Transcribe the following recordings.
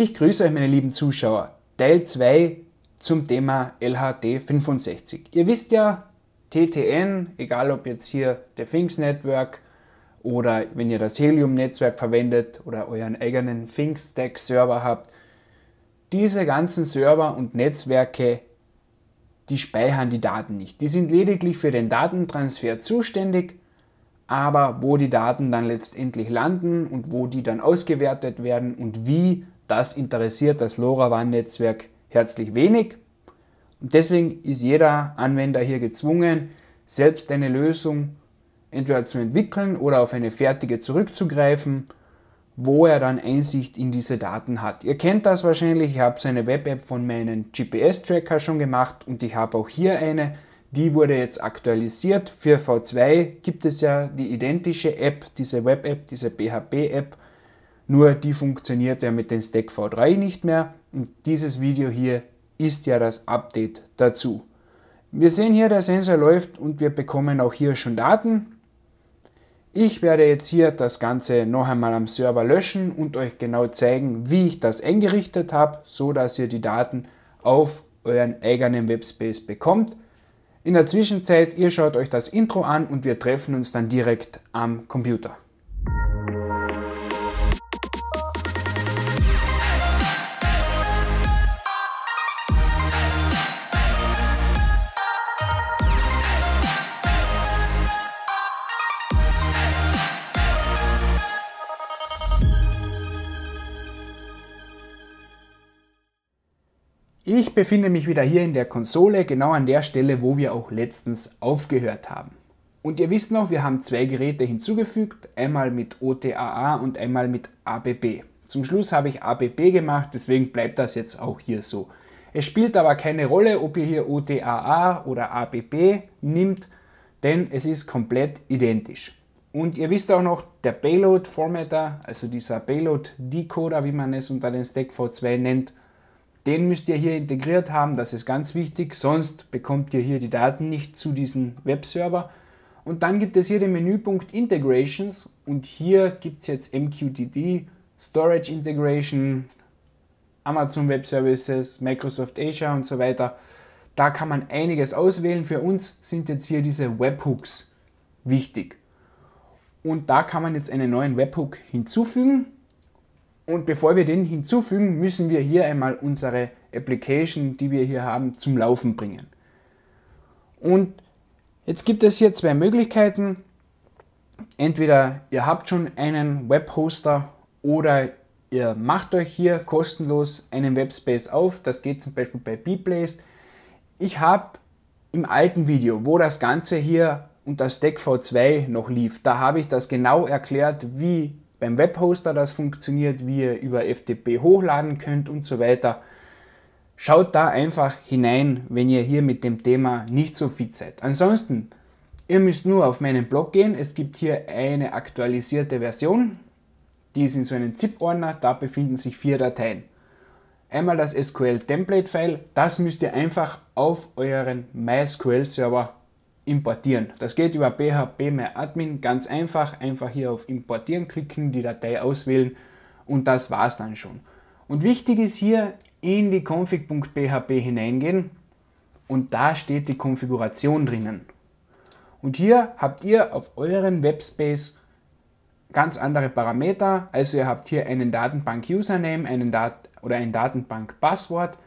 Ich grüße euch, meine lieben Zuschauer. Teil 2 zum Thema LHT 65. Ihr wisst ja, TTN, egal ob jetzt hier der Finks Network oder wenn ihr das Helium Netzwerk verwendet oder euren eigenen Finks Stack Server habt, diese ganzen Server und Netzwerke, die speichern die Daten nicht. Die sind lediglich für den Datentransfer zuständig, aber wo die Daten dann letztendlich landen und wo die dann ausgewertet werden und wie das interessiert das LoRaWAN-Netzwerk herzlich wenig. Und deswegen ist jeder Anwender hier gezwungen, selbst eine Lösung entweder zu entwickeln oder auf eine fertige zurückzugreifen, wo er dann Einsicht in diese Daten hat. Ihr kennt das wahrscheinlich, ich habe so eine Web-App von meinem GPS-Tracker schon gemacht und ich habe auch hier eine, die wurde jetzt aktualisiert. Für V2 gibt es ja die identische App, diese Web-App, diese PHP-App nur die funktioniert ja mit dem Stack V3 nicht mehr und dieses Video hier ist ja das Update dazu. Wir sehen hier, der Sensor läuft und wir bekommen auch hier schon Daten. Ich werde jetzt hier das Ganze noch einmal am Server löschen und euch genau zeigen, wie ich das eingerichtet habe, so dass ihr die Daten auf euren eigenen Webspace bekommt. In der Zwischenzeit, ihr schaut euch das Intro an und wir treffen uns dann direkt am Computer. Ich befinde mich wieder hier in der Konsole, genau an der Stelle, wo wir auch letztens aufgehört haben. Und ihr wisst noch, wir haben zwei Geräte hinzugefügt, einmal mit OTAA und einmal mit ABB. Zum Schluss habe ich ABB gemacht, deswegen bleibt das jetzt auch hier so. Es spielt aber keine Rolle, ob ihr hier OTAA oder ABB nimmt, denn es ist komplett identisch. Und ihr wisst auch noch, der Payload Formatter, also dieser Payload Decoder, wie man es unter den Stack V2 nennt, den müsst ihr hier integriert haben, das ist ganz wichtig, sonst bekommt ihr hier die Daten nicht zu diesem Webserver. Und dann gibt es hier den Menüpunkt Integrations und hier gibt es jetzt MQTT, Storage Integration, Amazon Web Services, Microsoft Azure und so weiter. Da kann man einiges auswählen. Für uns sind jetzt hier diese Webhooks wichtig. Und da kann man jetzt einen neuen Webhook hinzufügen. Und bevor wir den hinzufügen, müssen wir hier einmal unsere Application, die wir hier haben, zum Laufen bringen. Und jetzt gibt es hier zwei Möglichkeiten. Entweder ihr habt schon einen Webhoster oder ihr macht euch hier kostenlos einen Webspace auf. Das geht zum Beispiel bei BePlace. Ich habe im alten Video, wo das Ganze hier unter v 2 noch lief, da habe ich das genau erklärt, wie beim Webhoster das funktioniert, wie ihr über FTP hochladen könnt und so weiter. Schaut da einfach hinein, wenn ihr hier mit dem Thema nicht so fit seid. Ansonsten, ihr müsst nur auf meinen Blog gehen. Es gibt hier eine aktualisierte Version. Die ist in so einem ZIP-Ordner. Da befinden sich vier Dateien. Einmal das SQL-Template-File. Das müsst ihr einfach auf euren MySQL-Server importieren. Das geht über phpMyAdmin ganz einfach. Einfach hier auf Importieren klicken, die Datei auswählen und das war es dann schon. Und wichtig ist hier in die config.php hineingehen und da steht die Konfiguration drinnen. Und hier habt ihr auf euren Webspace ganz andere Parameter. Also ihr habt hier einen Datenbank-Username einen Dat oder ein Datenbank-Passwort,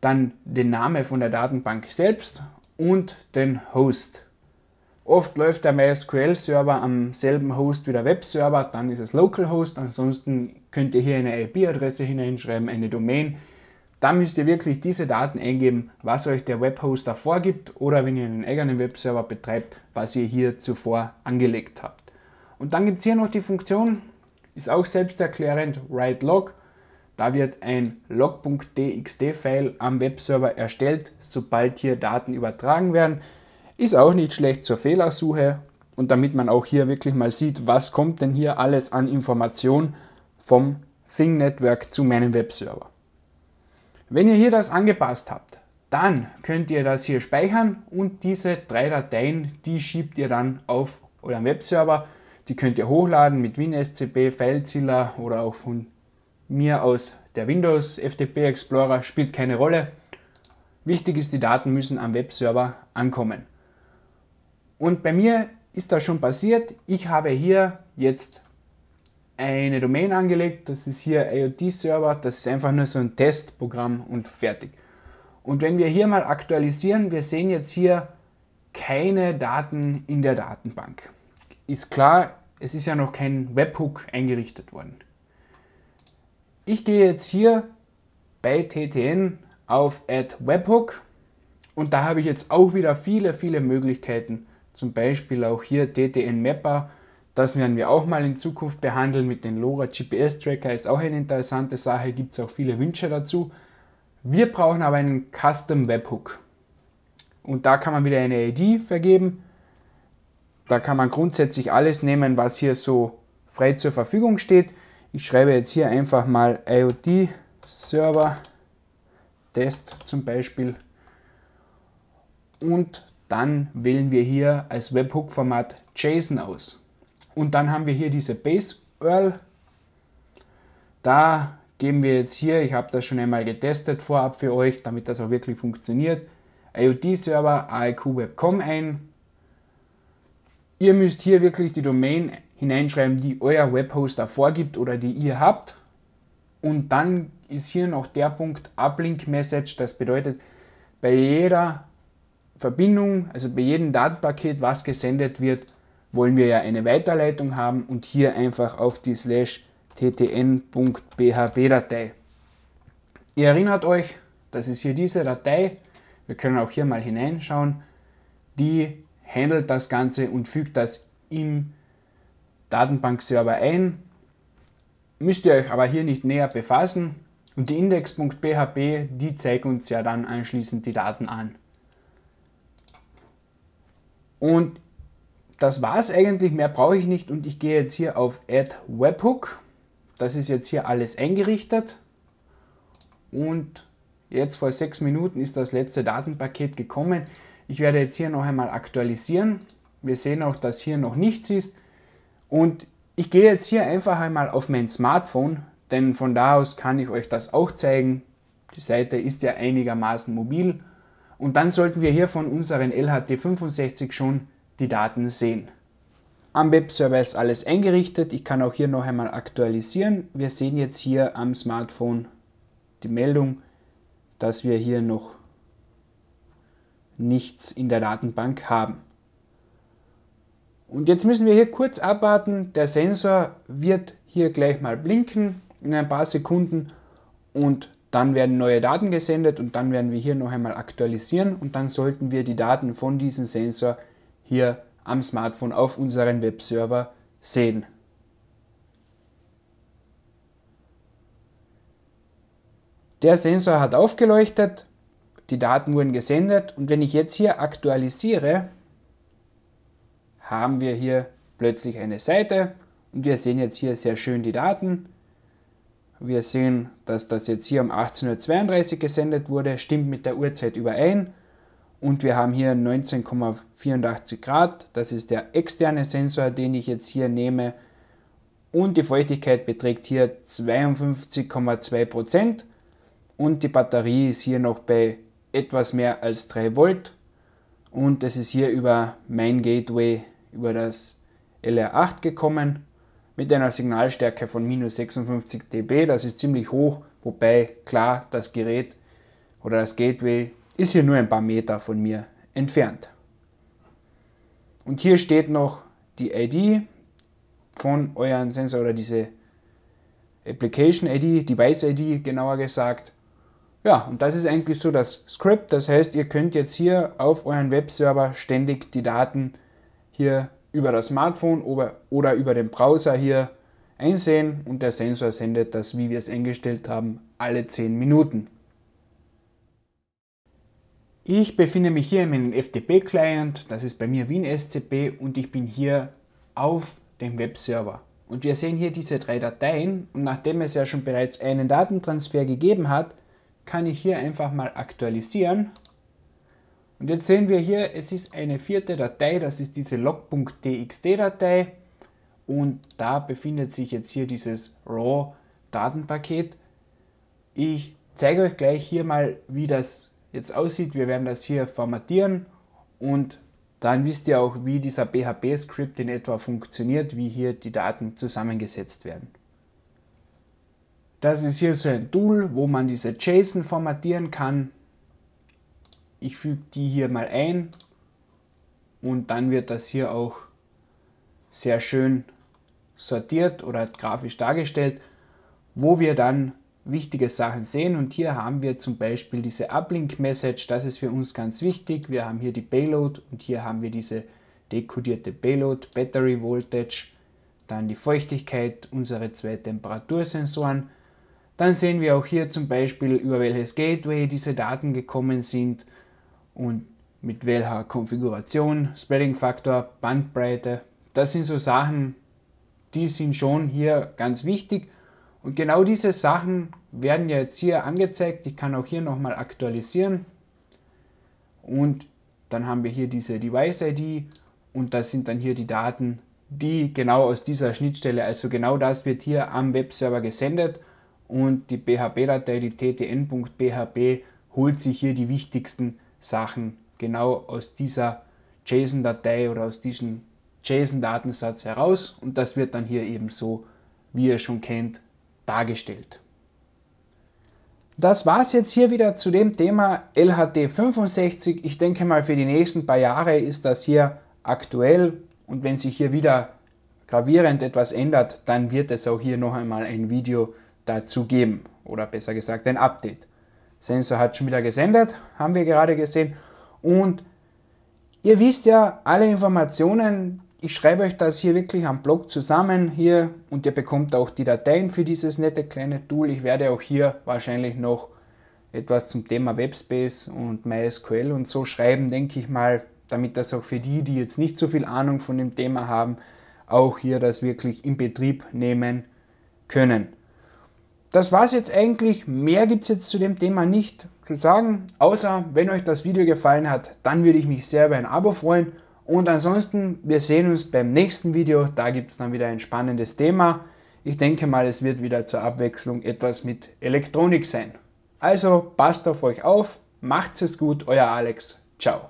dann den Namen von der Datenbank selbst und den Host. Oft läuft der MySQL-Server am selben Host wie der Webserver, dann ist es Localhost. Ansonsten könnt ihr hier eine IP-Adresse hineinschreiben, eine Domain. Da müsst ihr wirklich diese Daten eingeben, was euch der Webhoster vorgibt oder wenn ihr einen eigenen Webserver betreibt, was ihr hier zuvor angelegt habt. Und dann gibt es hier noch die Funktion, ist auch selbsterklärend, write log. Da wird ein log.txt-File am Webserver erstellt, sobald hier Daten übertragen werden. Ist auch nicht schlecht zur Fehlersuche und damit man auch hier wirklich mal sieht, was kommt denn hier alles an Information vom Thing Network zu meinem Webserver. Wenn ihr hier das angepasst habt, dann könnt ihr das hier speichern und diese drei Dateien, die schiebt ihr dann auf euren Webserver. Die könnt ihr hochladen mit WinSCP, FileZilla oder auch von mir aus der Windows FTP Explorer spielt keine Rolle. Wichtig ist, die Daten müssen am Webserver ankommen. Und bei mir ist das schon passiert. Ich habe hier jetzt eine Domain angelegt. Das ist hier IoT-Server. Das ist einfach nur so ein Testprogramm und fertig. Und wenn wir hier mal aktualisieren, wir sehen jetzt hier keine Daten in der Datenbank. Ist klar, es ist ja noch kein Webhook eingerichtet worden. Ich gehe jetzt hier bei TTN auf Add Webhook und da habe ich jetzt auch wieder viele, viele Möglichkeiten. Zum Beispiel auch hier TTN Mapper. Das werden wir auch mal in Zukunft behandeln mit den LoRa GPS Tracker. Ist auch eine interessante Sache, gibt es auch viele Wünsche dazu. Wir brauchen aber einen Custom Webhook. Und da kann man wieder eine ID vergeben. Da kann man grundsätzlich alles nehmen, was hier so frei zur Verfügung steht. Ich schreibe jetzt hier einfach mal IoT-Server, Test zum Beispiel. Und dann wählen wir hier als Webhook-Format JSON aus. Und dann haben wir hier diese Base-URL. Da geben wir jetzt hier, ich habe das schon einmal getestet vorab für euch, damit das auch wirklich funktioniert, IoT-Server AIQ webcom ein. Ihr müsst hier wirklich die Domain einstellen hineinschreiben, die euer Webhoster vorgibt oder die ihr habt. Und dann ist hier noch der Punkt Uplink Message. Das bedeutet, bei jeder Verbindung, also bei jedem Datenpaket, was gesendet wird, wollen wir ja eine Weiterleitung haben und hier einfach auf die slash ttn.php-Datei. Ihr erinnert euch, das ist hier diese Datei. Wir können auch hier mal hineinschauen. Die handelt das Ganze und fügt das im Datenbankserver ein. Müsst ihr euch aber hier nicht näher befassen und die index.php, die zeigt uns ja dann anschließend die Daten an. Und das war es eigentlich, mehr brauche ich nicht und ich gehe jetzt hier auf Add Webhook. Das ist jetzt hier alles eingerichtet und jetzt vor sechs Minuten ist das letzte Datenpaket gekommen. Ich werde jetzt hier noch einmal aktualisieren. Wir sehen auch, dass hier noch nichts ist. Und ich gehe jetzt hier einfach einmal auf mein Smartphone, denn von da aus kann ich euch das auch zeigen. Die Seite ist ja einigermaßen mobil. Und dann sollten wir hier von unseren LHT65 schon die Daten sehen. Am Webserver ist alles eingerichtet. Ich kann auch hier noch einmal aktualisieren. Wir sehen jetzt hier am Smartphone die Meldung, dass wir hier noch nichts in der Datenbank haben. Und jetzt müssen wir hier kurz abwarten. Der Sensor wird hier gleich mal blinken in ein paar Sekunden und dann werden neue Daten gesendet und dann werden wir hier noch einmal aktualisieren und dann sollten wir die Daten von diesem Sensor hier am Smartphone auf unseren Webserver sehen. Der Sensor hat aufgeleuchtet, die Daten wurden gesendet und wenn ich jetzt hier aktualisiere, haben wir hier plötzlich eine Seite und wir sehen jetzt hier sehr schön die Daten. Wir sehen, dass das jetzt hier um 18.32 Uhr gesendet wurde, stimmt mit der Uhrzeit überein. Und wir haben hier 19,84 Grad, das ist der externe Sensor, den ich jetzt hier nehme. Und die Feuchtigkeit beträgt hier 52,2% Prozent und die Batterie ist hier noch bei etwas mehr als 3 Volt und es ist hier über mein Gateway über das LR8 gekommen mit einer Signalstärke von minus 56 dB. Das ist ziemlich hoch, wobei klar, das Gerät oder das Gateway ist hier nur ein paar Meter von mir entfernt. Und hier steht noch die ID von euren Sensor oder diese Application ID, Device ID genauer gesagt. Ja, und das ist eigentlich so das Script. Das heißt, ihr könnt jetzt hier auf euren Webserver ständig die Daten hier über das Smartphone oder über den Browser hier einsehen und der Sensor sendet das, wie wir es eingestellt haben, alle 10 Minuten. Ich befinde mich hier in meinem FTP-Client, das ist bei mir WinSCP und ich bin hier auf dem Webserver. Und wir sehen hier diese drei Dateien und nachdem es ja schon bereits einen Datentransfer gegeben hat, kann ich hier einfach mal aktualisieren und jetzt sehen wir hier, es ist eine vierte Datei, das ist diese log.txt-Datei und da befindet sich jetzt hier dieses RAW-Datenpaket. Ich zeige euch gleich hier mal, wie das jetzt aussieht. Wir werden das hier formatieren und dann wisst ihr auch, wie dieser PHP-Script in etwa funktioniert, wie hier die Daten zusammengesetzt werden. Das ist hier so ein Tool, wo man diese JSON formatieren kann. Ich füge die hier mal ein und dann wird das hier auch sehr schön sortiert oder grafisch dargestellt, wo wir dann wichtige Sachen sehen. Und hier haben wir zum Beispiel diese Uplink-Message, das ist für uns ganz wichtig. Wir haben hier die Payload und hier haben wir diese dekodierte Payload, Battery Voltage, dann die Feuchtigkeit, unsere zwei Temperatursensoren. Dann sehen wir auch hier zum Beispiel, über welches Gateway diese Daten gekommen sind und mit welcher Konfiguration, Spreading-Faktor, Bandbreite. Das sind so Sachen, die sind schon hier ganz wichtig. Und genau diese Sachen werden ja jetzt hier angezeigt. Ich kann auch hier nochmal aktualisieren. Und dann haben wir hier diese Device-ID und das sind dann hier die Daten, die genau aus dieser Schnittstelle, also genau das wird hier am Webserver gesendet und die PHP-Datei, die ttn.php, holt sich hier die wichtigsten Daten. Sachen genau aus dieser JSON-Datei oder aus diesem JSON-Datensatz heraus und das wird dann hier eben so, wie ihr schon kennt, dargestellt. Das war es jetzt hier wieder zu dem Thema LHT 65. Ich denke mal, für die nächsten paar Jahre ist das hier aktuell und wenn sich hier wieder gravierend etwas ändert, dann wird es auch hier noch einmal ein Video dazu geben oder besser gesagt ein Update. Sensor hat schon wieder gesendet, haben wir gerade gesehen. Und ihr wisst ja, alle Informationen, ich schreibe euch das hier wirklich am Blog zusammen hier und ihr bekommt auch die Dateien für dieses nette kleine Tool. Ich werde auch hier wahrscheinlich noch etwas zum Thema Webspace und MySQL und so schreiben, denke ich mal, damit das auch für die, die jetzt nicht so viel Ahnung von dem Thema haben, auch hier das wirklich in Betrieb nehmen können das war's jetzt eigentlich. Mehr gibt's jetzt zu dem Thema nicht zu sagen, außer wenn euch das Video gefallen hat, dann würde ich mich sehr über ein Abo freuen. Und ansonsten, wir sehen uns beim nächsten Video. Da gibt's dann wieder ein spannendes Thema. Ich denke mal, es wird wieder zur Abwechslung etwas mit Elektronik sein. Also passt auf euch auf, macht's es gut, euer Alex. Ciao.